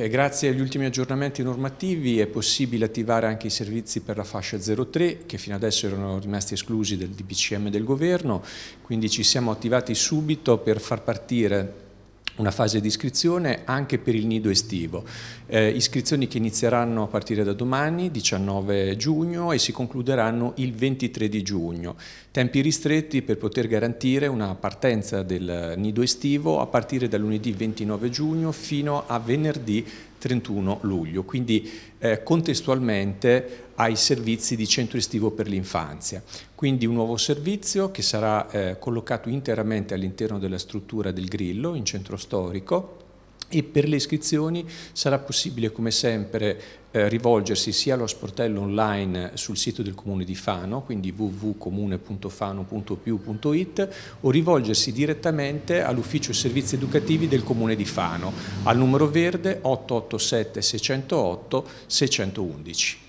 Eh, grazie agli ultimi aggiornamenti normativi è possibile attivare anche i servizi per la fascia 03 che fino adesso erano rimasti esclusi del DPCM del governo, quindi ci siamo attivati subito per far partire una fase di iscrizione anche per il nido estivo. Eh, iscrizioni che inizieranno a partire da domani, 19 giugno, e si concluderanno il 23 di giugno. Tempi ristretti per poter garantire una partenza del nido estivo a partire da lunedì 29 giugno fino a venerdì 31 luglio, quindi eh, contestualmente ai servizi di centro estivo per l'infanzia. Quindi un nuovo servizio che sarà eh, collocato interamente all'interno della struttura del Grillo in centro storico e per le iscrizioni sarà possibile come sempre eh, rivolgersi sia allo sportello online sul sito del comune di Fano, quindi www.comune.fano.piu.it o rivolgersi direttamente all'ufficio servizi educativi del comune di Fano al numero verde 887 608 611.